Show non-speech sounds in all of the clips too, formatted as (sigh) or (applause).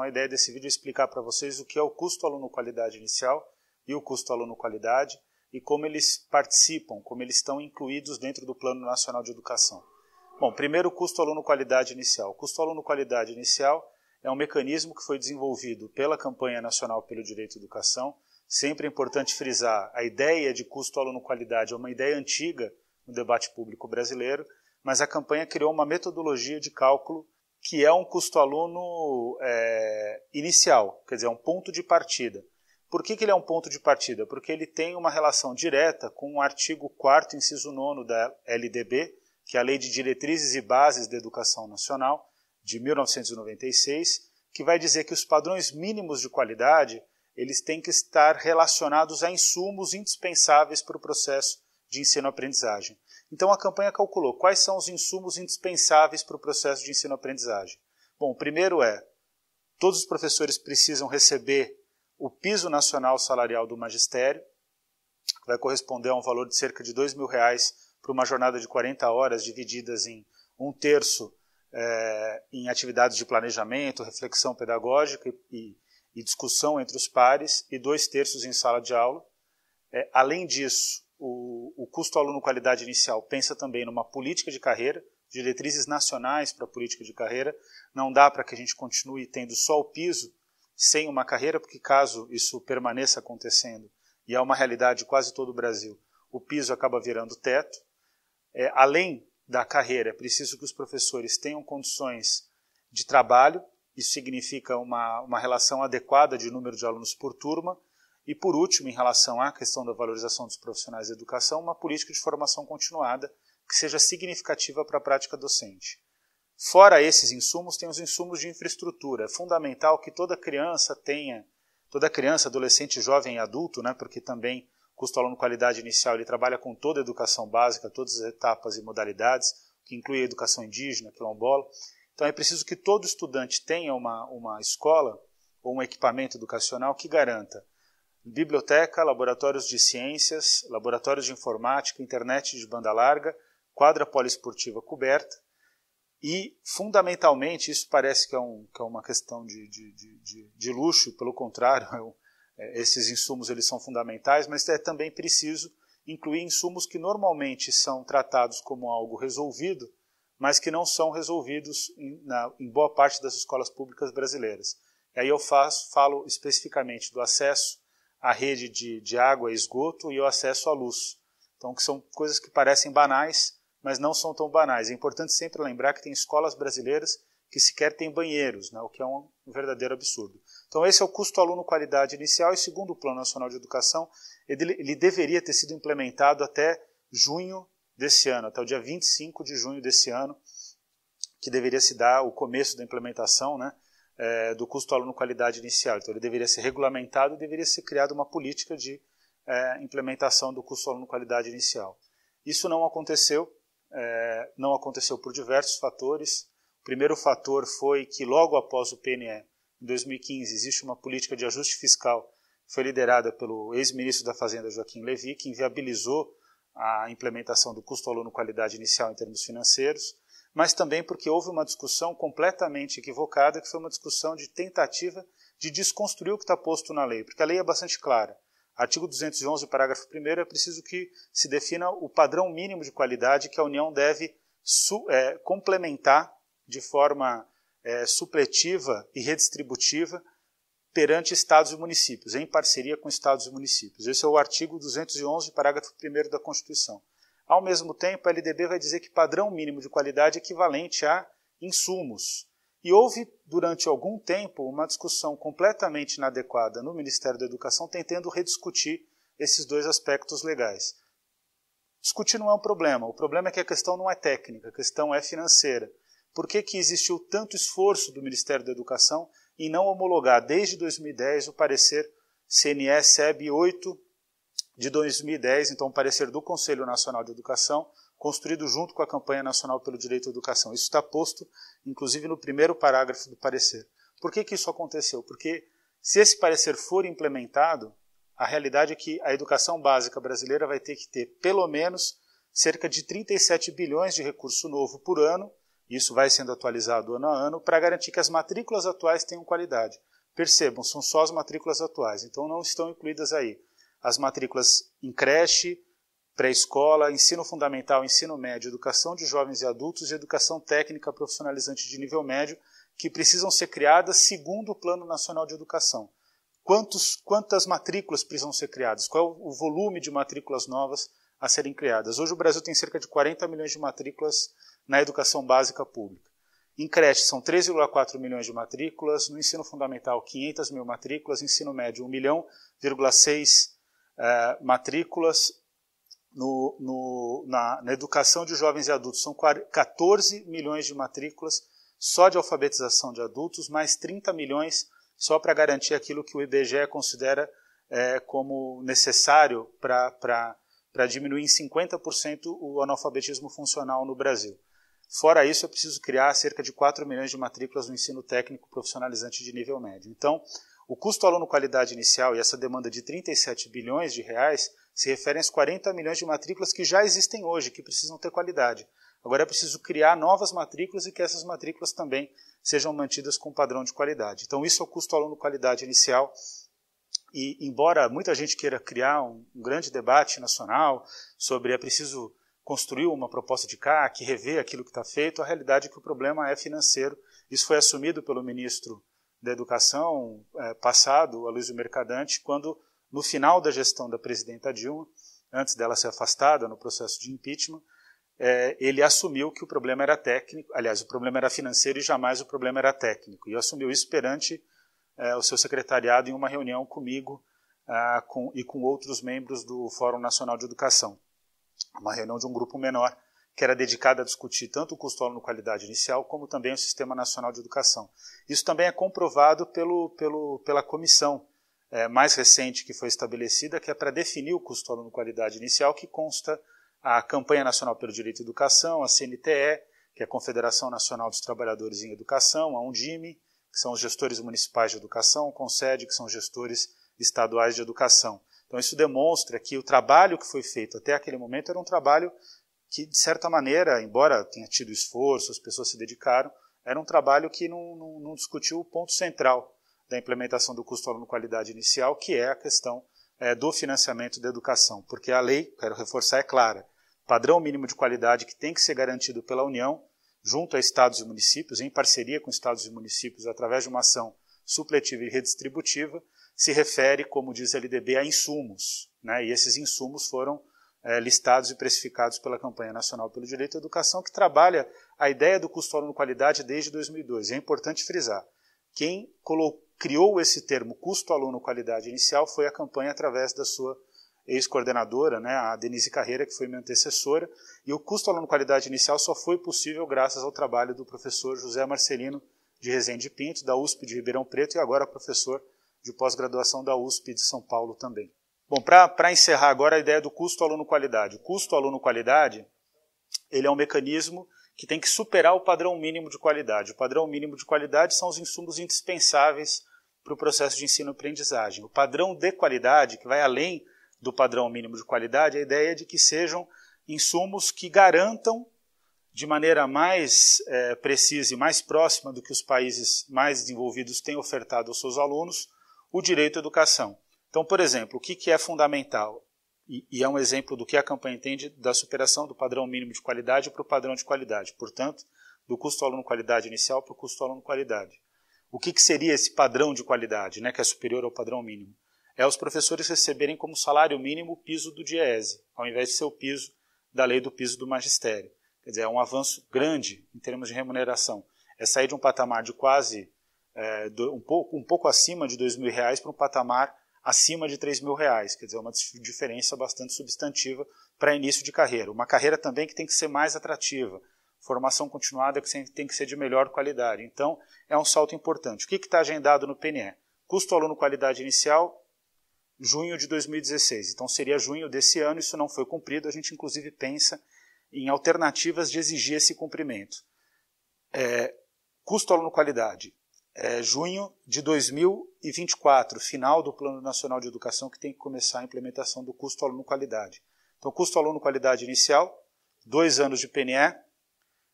A ideia desse vídeo é explicar para vocês o que é o custo aluno qualidade inicial e o custo aluno qualidade e como eles participam, como eles estão incluídos dentro do Plano Nacional de Educação. Bom, primeiro custo aluno qualidade inicial. O custo aluno qualidade inicial é um mecanismo que foi desenvolvido pela campanha nacional pelo direito à educação. Sempre é importante frisar, a ideia de custo aluno qualidade é uma ideia antiga no debate público brasileiro, mas a campanha criou uma metodologia de cálculo que é um custo-aluno é, inicial, quer dizer, é um ponto de partida. Por que, que, ele é um ponto de partida? Porque ele tem uma relação direta com o artigo 4, inciso 9 da LDB, que é a Lei de Diretrizes e Bases da Educação Nacional, de 1996, que vai dizer que os padrões mínimos de qualidade eles têm que estar relacionados a insumos indispensáveis para o processo de ensino-aprendizagem. Então a campanha calculou quais são os insumos indispensáveis para o processo de ensino-aprendizagem. Bom, o primeiro é todos os professores precisam receber o piso nacional salarial do magistério, que vai corresponder a um valor de cerca de R$ reais para uma jornada de 40 horas, divididas em um terço é, em atividades de planejamento, reflexão pedagógica e, e, discussão entre os pares, e dois terços em sala de aula. É, além disso, o o custo aluno qualidade inicial pensa também numa política de carreira, diretrizes nacionais para a política de carreira. Não dá para que a gente continue tendo só o piso sem uma carreira, porque caso isso permaneça acontecendo, e é uma realidade quase todo o Brasil, o piso acaba virando teto. É, além da carreira, é preciso que os professores tenham condições de trabalho, isso significa uma, uma relação adequada de número de alunos por turma, e, por último, em relação à questão da valorização dos profissionais da educação, uma política de formação continuada que seja significativa para a prática docente. Fora esses insumos, tem os insumos de infraestrutura. É fundamental que toda criança tenha, toda criança, adolescente, jovem e adulto, né, porque também o custo aluno qualidade inicial ele trabalha com toda a educação básica, todas as etapas e modalidades, que inclui a educação indígena, quilombola. Então é preciso que todo estudante tenha uma, uma escola ou um equipamento educacional que garanta biblioteca, laboratórios de ciências, laboratórios de informática, internet de banda larga, quadra poliesportiva coberta e, fundamentalmente, isso parece que é, um, que é uma questão de, de, de, de luxo, pelo contrário, eu, (laughs) é é, esses insumos eles são fundamentais, mas é também preciso incluir insumos que normalmente são tratados como algo resolvido, mas que não são resolvidos em, na, em boa parte das escolas públicas brasileiras. E aí eu faço, falo especificamente do acesso a rede de, de água e esgoto e o acesso à luz. Então, que são coisas que parecem banais, mas não são tão banais. É importante sempre lembrar que tem escolas brasileiras que sequer têm banheiros, né, o que é um verdadeiro absurdo. Então, esse é o custo aluno qualidade inicial e segundo o Plano Nacional de Educação, ele, ele deveria ter sido implementado até junho desse ano, até o dia 25 de junho desse ano, que deveria se dar o começo da implementação, né? é, do custo aluno qualidade inicial. Então, ele deveria ser regulamentado e deveria ser criada uma política de é, implementação do custo aluno qualidade inicial. Isso não aconteceu, é, não aconteceu por diversos fatores. O primeiro fator foi que logo após o PNE, em 2015, existe uma política de ajuste fiscal foi liderada pelo ex-ministro da Fazenda Joaquim Levy, que inviabilizou a implementação do custo aluno qualidade inicial em termos financeiros mas também porque houve uma discussão completamente equivocada, que foi uma discussão de tentativa de desconstruir o que está posto na lei, porque a lei é bastante clara. Artigo 211, parágrafo 1, é preciso que se defina o padrão mínimo de qualidade que a União deve é, complementar de forma é, supletiva e redistributiva perante estados e municípios, em parceria com estados e municípios. Esse é o artigo 211, parágrafo 1 da Constituição. Ao mesmo tempo, a LDB vai dizer que padrão mínimo de qualidade é equivalente a insumos. E houve, durante algum tempo, uma discussão completamente inadequada no Ministério da Educação tentando rediscutir esses dois aspectos legais. Discutir não é um problema, o problema é que a questão não é técnica, a questão é financeira. Por que, que existiu tanto esforço do Ministério da Educação em não homologar desde 2010 o parecer CNE SEB 8 de 2010, então, um parecer do Conselho Nacional de Educação, construído junto com a campanha nacional pelo direito à educação. Isso está posto, inclusive, no primeiro parágrafo do parecer. Por que, que isso aconteceu? Porque se esse parecer for implementado, a realidade é que a educação básica brasileira vai ter que ter pelo menos cerca de 37 bilhões de recurso novo por ano, isso vai sendo atualizado ano a ano, para garantir que as matrículas atuais tenham qualidade. Percebam, são só as matrículas atuais, então não estão incluídas aí as matrículas em creche, pré-escola, ensino fundamental, ensino médio, educação de jovens e adultos e educação técnica profissionalizante de nível médio, que precisam ser criadas segundo o Plano Nacional de Educação. Quantos, quantas matrículas precisam ser criadas? Qual é o volume de matrículas novas a serem criadas? Hoje o Brasil tem cerca de 40 milhões de matrículas na educação básica pública. Em creche são 3,4 milhões de matrículas, no ensino fundamental 500 mil matrículas, ensino médio 1 milhão,6 milhão é, matrículas no, no, na, na, educação de jovens e adultos. São 14 milhões de matrículas só de alfabetização de adultos, mais 30 milhões só para garantir aquilo que o IBGE considera é, como necessário para diminuir em 50% o analfabetismo funcional no Brasil. Fora isso, é preciso criar cerca de 4 milhões de matrículas no ensino técnico profissionalizante de nível médio. Então, o custo aluno qualidade inicial e essa demanda de 37 bilhões de reais se referem às 40 milhões de matrículas que já existem hoje, que precisam ter qualidade. Agora é preciso criar novas matrículas e que essas matrículas também sejam mantidas com padrão de qualidade. Então, isso é o custo aluno qualidade inicial. E, embora muita gente queira criar um, um grande debate nacional sobre é preciso construir uma proposta de CAC, rever aquilo que está feito, a realidade é que o problema é financeiro. Isso foi assumido pelo ministro da Educação é, passado, Aloysio Mercadante, quando, no final da gestão da presidenta Dilma, antes dela ser afastada no processo de impeachment, é, ele assumiu que o problema era técnico, aliás, o problema era financeiro e jamais o problema era técnico. E assumiu isso perante é, o seu secretariado em uma reunião comigo ah, com, e com outros membros do Fórum Nacional de Educação. Uma reunião de um grupo menor que era dedicada a discutir tanto o custo aluno qualidade inicial como também o Sistema Nacional de Educação. Isso também é comprovado pelo, pelo, pela comissão é, mais recente que foi estabelecida, que é para definir o custo aluno qualidade inicial, que consta a Campanha Nacional pelo Direito à Educação, a CNTE, que é a Confederação Nacional dos Trabalhadores em Educação, a Undime, que são os gestores municipais de educação, o CONSED, que são os gestores estaduais de educação. Então, isso demonstra que o trabalho que foi feito até aquele momento era um trabalho que, de certa maneira, embora tenha tido esforço, as pessoas se dedicaram, era um trabalho que não, não, não discutiu o ponto central da implementação do custo aluno qualidade inicial, que é a questão é, do financiamento da educação. Porque a lei, quero reforçar, é clara: padrão mínimo de qualidade que tem que ser garantido pela União, junto a estados e municípios, em parceria com estados e municípios, através de uma ação supletiva e redistributiva, se refere, como diz a LDB, a insumos. Né? E esses insumos foram é, listados e precificados pela Campanha Nacional pelo Direito à Educação, que trabalha a ideia do custo aluno qualidade desde 2002. E é importante frisar, quem colocou, criou esse termo custo aluno qualidade inicial foi a campanha através da sua ex-coordenadora, né, a Denise Carreira, que foi minha antecessora, e o custo aluno qualidade inicial só foi possível graças ao trabalho do professor José Marcelino de Rezende Pinto, da USP de Ribeirão Preto e agora professor de pós-graduação da USP de São Paulo também. Bom, para encerrar agora a ideia do custo-aluno-qualidade. O custo-aluno-qualidade ele é um mecanismo que tem que superar o padrão mínimo de qualidade. O padrão mínimo de qualidade são os insumos indispensáveis para o processo de ensino-aprendizagem. O padrão de qualidade, que vai além do padrão mínimo de qualidade, é a ideia é de que sejam insumos que garantam de maneira mais é, precisa e mais próxima do que os países mais desenvolvidos têm ofertado aos seus alunos, o direito à educação. Então, por exemplo, o que, que é fundamental? E, e é um exemplo do que a campanha entende da superação do padrão mínimo de qualidade para o padrão de qualidade. Portanto, do custo aluno qualidade inicial para o custo aluno qualidade. O que, que seria esse padrão de qualidade, né, que é superior ao padrão mínimo? É os professores receberem como salário mínimo o piso do DIESE, ao invés de ser o piso da lei do piso do magistério. Quer dizer, é um avanço grande em termos de remuneração. É sair de um patamar de quase é, um, pouco, um pouco acima de R$ 2.000 para um patamar acima de 3 mil reais, quer dizer, é uma diferença bastante substantiva para início de carreira. Uma carreira também que tem que ser mais atrativa, formação continuada que tem que ser de melhor qualidade. Então, é um salto importante. O que está agendado no PNE? Custo aluno qualidade inicial, junho de 2016. Então, seria junho desse ano, isso não foi cumprido. A gente, inclusive, pensa em alternativas de exigir esse cumprimento. É, custo aluno qualidade é, junho de 2024, final do Plano Nacional de Educação, que tem que começar a implementação do custo aluno qualidade. Então, custo aluno qualidade inicial, dois anos de PNE,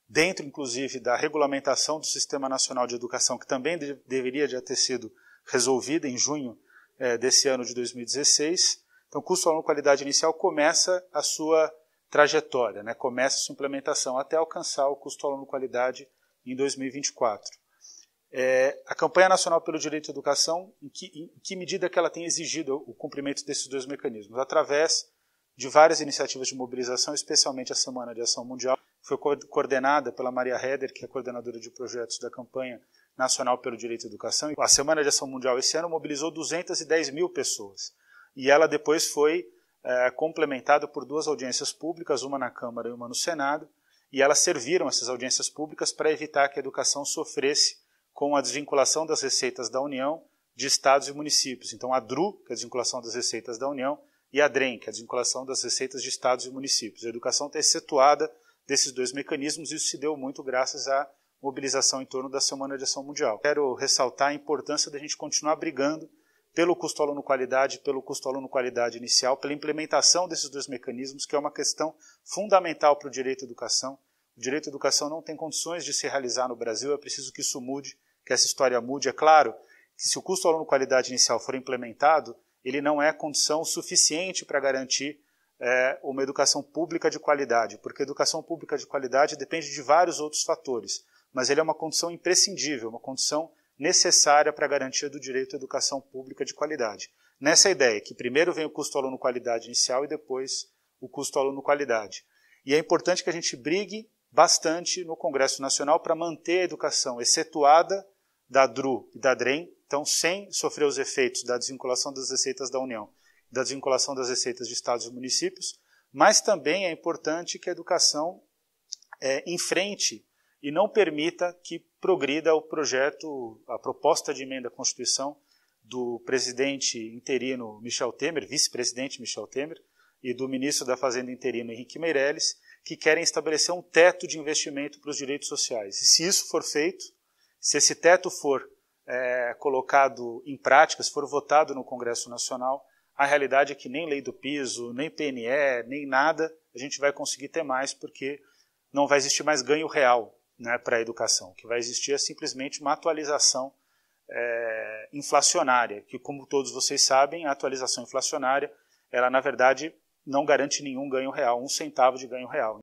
dentro inclusive da regulamentação do Sistema Nacional de Educação, que também de, deveria já ter sido resolvida em junho é, desse ano de 2016. Então, custo aluno qualidade inicial começa a sua trajetória, né? começa a sua implementação até alcançar o custo aluno qualidade em 2024 é, a campanha nacional pelo direito à educação, em que, em que medida que ela tem exigido o cumprimento desses dois mecanismos? Através de várias iniciativas de mobilização, especialmente a Semana de Ação Mundial, foi coordenada pela Maria Heder, que é coordenadora de projetos da campanha nacional pelo direito à educação. A Semana de Ação Mundial esse ano mobilizou 210 mil pessoas. E ela depois foi é, complementada por duas audiências públicas, uma na Câmara e uma no Senado. E elas serviram, essas audiências públicas, para evitar que a educação sofresse com a desvinculação das receitas da União de estados e municípios. Então, a DRU, que é a desvinculação das receitas da União, e a DREM, que é a desvinculação das receitas de estados e municípios. A educação está excetuada desses dois mecanismos, e isso se deu muito graças à mobilização em torno da Semana de Ação Mundial. Quero ressaltar a importância da gente continuar brigando pelo custo aluno qualidade, pelo custo aluno qualidade inicial, pela implementação desses dois mecanismos, que é uma questão fundamental para o direito à educação. O direito à educação não tem condições de se realizar no Brasil, é preciso que isso mude que essa história mude. É claro que se o custo aluno qualidade inicial for implementado, ele não é condição suficiente para garantir é, uma educação pública de qualidade, porque educação pública de qualidade depende de vários outros fatores, mas ele é uma condição imprescindível, uma condição necessária para a garantia do direito à educação pública de qualidade. Nessa ideia, que primeiro vem o custo aluno qualidade inicial e depois o custo aluno qualidade. E é importante que a gente brigue bastante no Congresso Nacional para manter a educação excetuada da DRU e da DREM, então sem sofrer os efeitos da desvinculação das receitas da União, da desvinculação das receitas de estados e municípios, mas também é importante que a educação é, enfrente e não permita que progrida o projeto, a proposta de emenda à Constituição do presidente interino Michel Temer, vice-presidente Michel Temer, e do ministro da Fazenda interino Henrique Meirelles, que querem estabelecer um teto de investimento para os direitos sociais. E se isso for feito, se esse teto for é, colocado em prática, se for votado no Congresso Nacional, a realidade é que nem lei do piso, nem PNE, nem nada a gente vai conseguir ter mais, porque não vai existir mais ganho real né, para a educação. O que vai existir é simplesmente uma atualização é, inflacionária, que, como todos vocês sabem, a atualização inflacionária, ela, na verdade, não garante nenhum ganho real, um centavo de ganho real.